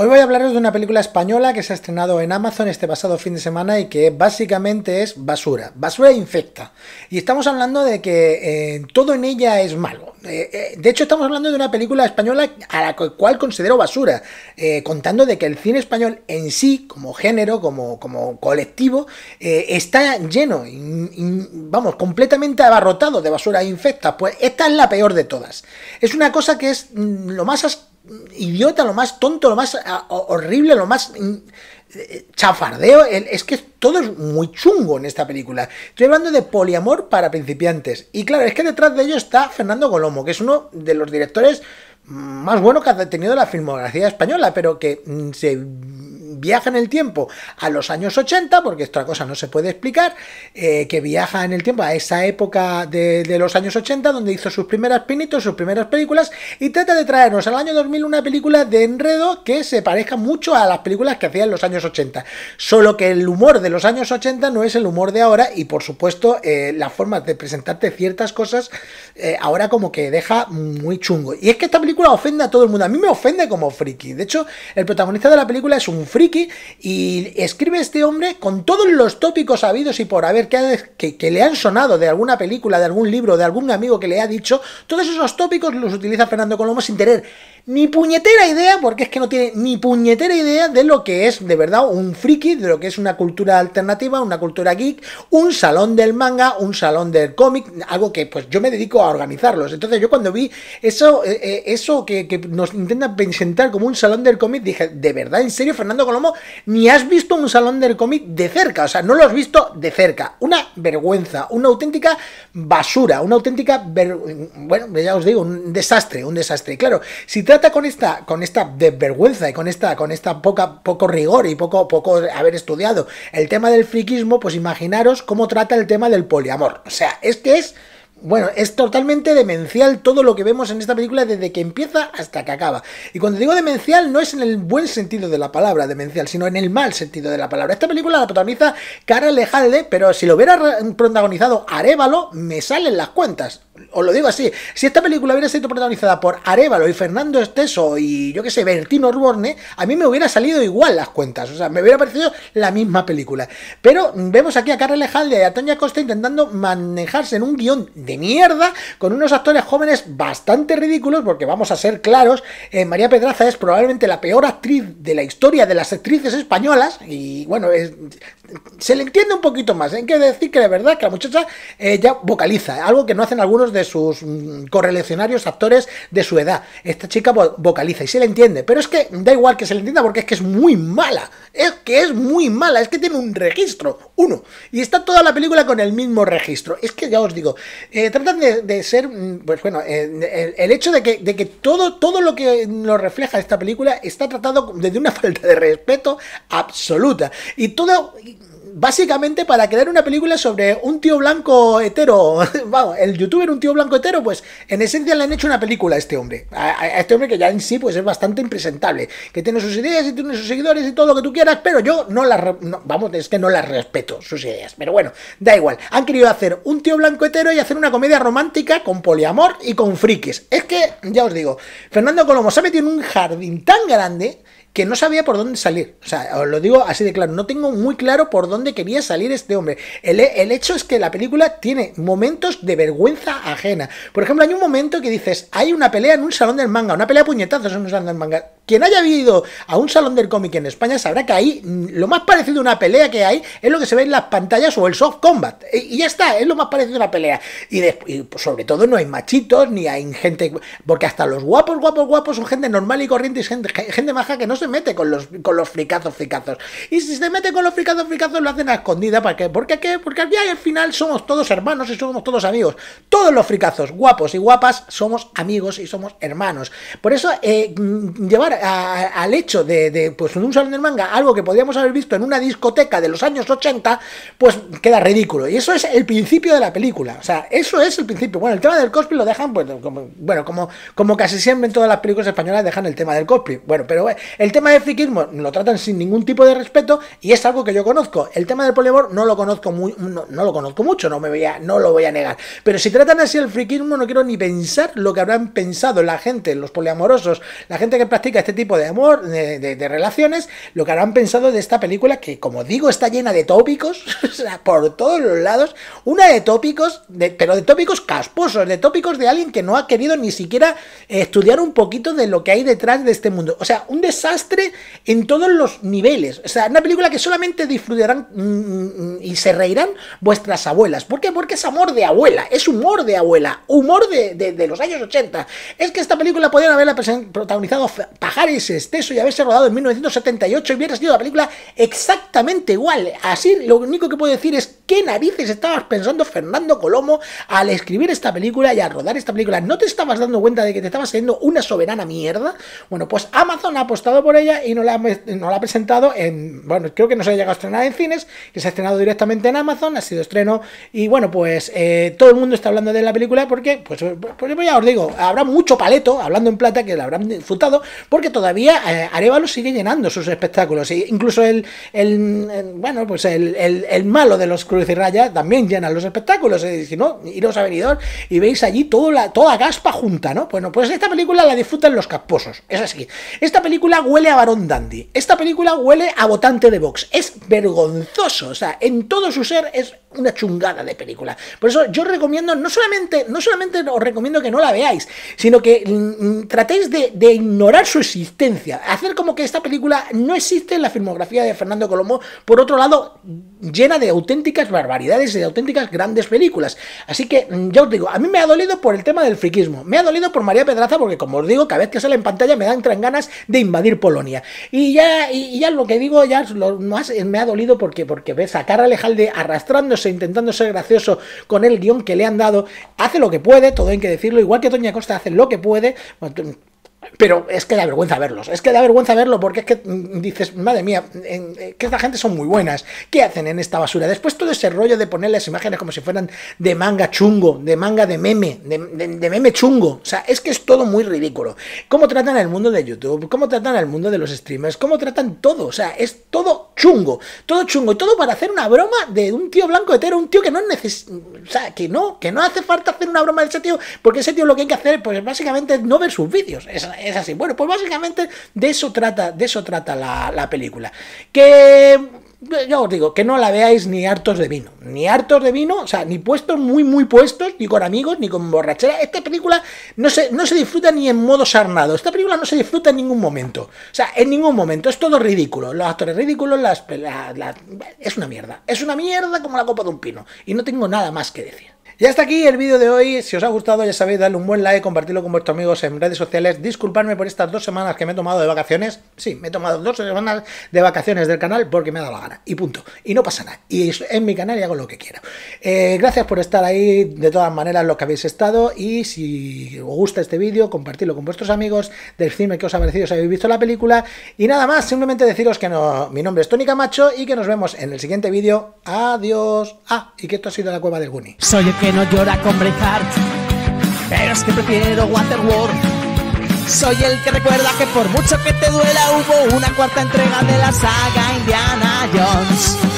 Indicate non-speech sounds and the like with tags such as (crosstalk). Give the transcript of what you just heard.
Hoy voy a hablaros de una película española que se ha estrenado en Amazon este pasado fin de semana y que básicamente es basura. Basura infecta. Y estamos hablando de que eh, todo en ella es malo. Eh, eh, de hecho, estamos hablando de una película española a la cual considero basura, contando de que el cine español en sí, como género, como, como colectivo, está lleno, vamos, completamente abarrotado de basura infecta. Pues esta es la peor de todas. Es una cosa que es mm, lo más idiota, lo más tonto, lo más ah, horrible, lo más mm, eh, chafardeo. Es que todo es muy chungo en esta película. Estoy hablando de poliamor para principiantes. Y claro, es que detrás de ello está Fernando Colomo, que es uno de los directores más buenos que ha tenido la filmografía española, pero que mm, se viaja en el tiempo a los años 80, porque esta cosa no se puede explicar, eh, que viaja en el tiempo a esa época de, los años 80, donde hizo sus primeras pinitos, sus primeras películas, y trata de traernos al año 2000 una película de enredo que se parezca mucho a las películas que hacía en los años 80. Solo que el humor de los años 80 no es el humor de ahora, y por supuesto, las eh, la forma de presentarte ciertas cosas eh, ahora como que deja muy chungo. Y es que esta película ofende a todo el mundo. A mí me ofende como friki. De hecho, el protagonista de la película es un friki y escribe este hombre con todos los tópicos habidos y por haber que, le han sonado de alguna película, de algún libro, de algún amigo que le ha dicho, todos esos tópicos los utiliza Fernando Colomo sin tener ni puñetera idea, porque es que no tiene ni puñetera idea de lo que es de verdad un friki, de lo que es una cultura alternativa, una cultura geek, un salón del manga, un salón del cómic, algo que pues yo me dedico a organizarlos. Entonces yo cuando vi eso, eh, eh, eso que, nos intentan presentar como un salón del cómic, dije, de verdad, en serio, Fernando Colomo, ni has visto un salón del cómic de cerca, o sea, no lo has visto de cerca. Una vergüenza, una auténtica basura, una auténtica, bueno, ya os digo, un desastre, un desastre. Claro, si te trata con esta, con esta desvergüenza y con esta, con esta poca, poco rigor y poco, poco haber estudiado el tema del friquismo, pues imaginaros cómo trata el tema del poliamor. O sea, es que es... Bueno, es totalmente demencial todo lo que vemos en esta película desde que empieza hasta que acaba. Y cuando digo demencial no es en el buen sentido de la palabra demencial, sino en el mal sentido de la palabra. Esta película la protagoniza Cara Lejalde, pero si lo hubiera protagonizado Arevalo, me salen las cuentas os lo digo así, si esta película hubiera sido protagonizada por Arevalo y Fernando Esteso y yo que sé, Bertino Orborne, a mí me hubiera salido igual las cuentas, o sea, me hubiera parecido la misma película. Pero vemos aquí a Carla Lejalde y a Toña Costa intentando manejarse en un guión de mierda con unos actores jóvenes bastante ridículos, porque vamos a ser claros, eh, María Pedraza es probablemente la peor actriz de la historia de las actrices españolas y bueno, se le entiende un poquito más, ¿eh? hay que decir que de verdad que la muchacha eh, ya vocaliza, algo que no hacen algunos de sus mm, correleccionarios actores de su edad. Esta chica vocaliza y se le entiende, pero es que da igual que se le entienda porque es que es muy mala, es que es muy mala, es que tiene un registro, uno, y está toda la película con el mismo registro. Es que ya os digo, eh, tratan de, ser, mm, pues bueno, eh, el, hecho de que, de que todo, todo lo que nos refleja esta película está tratado desde una (laughs) falta de respeto absoluta. Y todo básicamente para crear una película sobre un tío blanco hetero. (laughs) Vamos, el youtuber un tío blanco hetero, pues en esencia le han hecho una película a este hombre. A, este hombre que ya en sí pues es bastante impresentable. Que tiene sus ideas y tiene sus seguidores y todo lo que tú quieras, pero yo no las... vamos, es que no las respeto, sus ideas. Pero bueno, da igual. Han querido hacer un tío blanco hetero y hacer una comedia romántica con poliamor y con frikis. Es que, ya os digo, Fernando Colomo se ha metido en un jardín tan grande que no sabía por dónde salir. O sea, os lo digo así de claro, no tengo muy claro por dónde quería salir este hombre. El, el hecho es que la película tiene momentos de vergüenza ajena. Por ejemplo, hay un momento que dices, hay una pelea en un salón del manga, una pelea puñetazos en un salón del manga. Quien haya vivido a un salón del cómic en España sabrá que ahí mm, lo más parecido a una pelea que hay es lo que se ve en las pantallas o el soft combat. E, y, ya está, es lo más parecido a una pelea. Y, pues, sobre todo no hay machitos, ni hay gente... Porque hasta los guapos, guapos, guapos son gente normal y corriente y gente, gente maja que no se mete con los, los fricazos, fricazos. Y si se mete con los fricazos, fricazos lo hacen a escondida. ¿Para qué? ¿Por qué? Porque al final somos todos hermanos y somos todos amigos. Todos los fricazos, guapos y guapas, somos amigos y somos hermanos. Por eso eh, mm, llevar al hecho de, pues, en un salón del manga, algo que podríamos haber visto en una discoteca de los años 80, pues queda ridículo. Y eso es el principio de la película. O sea, eso es el principio. Bueno, el tema del cosplay lo dejan, pues, como, bueno, como, como casi siempre en todas las películas españolas dejan el tema del cosplay. Bueno, pero eh, el tema del friquismo lo tratan sin ningún tipo de respeto y es algo que yo conozco. El tema del poliamor no lo conozco muy, no, lo conozco mucho, no me voy a, no lo voy a negar. Pero si tratan así el friquismo, no quiero ni pensar lo que habrán pensado la gente, los poliamorosos, la gente que practica este este tipo de amor, de, relaciones, lo que habrán pensado de esta película que, como digo, está llena de tópicos, (laughs) por todos los lados, una de tópicos, pero de tópicos casposos, de tópicos de alguien que no ha querido ni siquiera estudiar un poquito de lo que hay detrás de este mundo. O sea, un desastre en todos los niveles. O sea, una película que solamente disfrutarán mm, mm, mm, y se reirán vuestras abuelas. ¿Por qué? Porque es amor de abuela, es humor de abuela, humor de, los años 80. Es que esta película podían haberla protagonizado es exceso y haberse rodado en 1978 y hubiera sido la película exactamente igual. Así, lo único que puedo decir es qué narices estabas pensando Fernando Colomo al escribir esta película y al rodar esta película. ¿No te estabas dando cuenta de que te estaba saliendo una soberana mierda? Bueno, pues Amazon ha apostado por ella y no la, no la ha presentado en... Bueno, creo que no se ha llegado a estrenar en cines, que se ha estrenado directamente en Amazon, ha sido estreno y bueno, pues eh, todo el mundo está hablando de la película porque, pues, pues, pues ya os digo, habrá mucho paleto, hablando en plata, que la habrán disfrutado, porque todavía eh, Arevalo sigue llenando sus espectáculos. E incluso el, el, bueno, pues el, malo de los Cruz y Raya también llena los espectáculos. Y si no, iros a Benidorm y veis allí toda la, toda Gaspa junta, ¿no? Bueno, pues esta película la disfrutan los casposos. Es así. Esta película huele a Barón Dandy. Esta película huele a votante de Vox. Es vergonzoso. O sea, en todo su ser es una chungada de película. Por eso yo recomiendo, no solamente, no solamente os recomiendo que no la veáis, sino que mm, mm, tratéis de, de ignorar su Hacer como que esta película no existe en la filmografía de Fernando Colombo, por otro lado, llena de auténticas barbaridades y de auténticas grandes películas. Así que, mm, ya os digo, a mí me ha dolido por el tema del friquismo, me ha dolido por María Pedraza, porque como os digo, cada vez que sale en pantalla me dan gran ganas de invadir Polonia. Y ya, y ya lo que digo, ya eh, me ha dolido porque, porque ves a Carla Lejalde arrastrándose, intentando ser gracioso con el guión que le han dado, hace lo que puede, todo hay que decirlo, igual que Toña Costa hace lo que puede, pero es que da vergüenza verlos, es que da vergüenza verlos porque es que mm, dices, madre mía, eh, que esta gente son muy buenas, ¿qué hacen en esta basura? Después todo ese rollo de poner las imágenes como si fueran de manga chungo, de manga de meme, de, meme chungo, o sea, es que es todo muy ridículo. ¿Cómo tratan el mundo de YouTube? ¿Cómo tratan el mundo de los streamers? ¿Cómo tratan todo? O sea, es todo chungo, todo chungo, y todo para hacer una broma de un tío blanco hetero, un tío que no neces o sea, que no, que no hace falta hacer una broma de ese tío, porque ese tío lo que hay que hacer, pues básicamente es no ver sus vídeos es así. Bueno, pues básicamente de eso trata, de eso trata la, película. Que yo os digo, que no la veáis ni hartos de vino. Ni hartos de vino, o sea, ni puestos, muy, muy puestos, ni con amigos, ni con borrachera. Esta película no se, no se disfruta ni en modo sarnado. Esta película no se disfruta en ningún momento. O sea, en ningún momento. Es todo ridículo. Los actores ridículos, es una mierda. Es una mierda como la copa de un pino. Y no tengo nada más que decir. Y hasta aquí el vídeo de hoy. Si os ha gustado, ya sabéis, darle un buen like, compartirlo con vuestros amigos en redes sociales. Disculpadme por estas dos semanas que me he tomado de vacaciones. Sí, me he tomado dos semanas de vacaciones del canal porque me ha dado la gana. Y punto. Y no pasa nada. Y en mi canal y hago lo que quiero. Eh, gracias por estar ahí, de todas maneras, los que habéis estado. Y si os gusta este vídeo, compartirlo con vuestros amigos. Decidme qué os ha parecido si habéis visto la película. Y nada más, simplemente deciros que no, mi nombre es Tony Camacho y que nos vemos en el siguiente vídeo. Adiós. Ah, y que esto ha sido la cueva del Guni. Soy el no llora con Breakheart, Pero es que prefiero Waterworld. Soy el que recuerda que por mucho que te duela hubo una cuarta entrega de la saga Indiana Jones.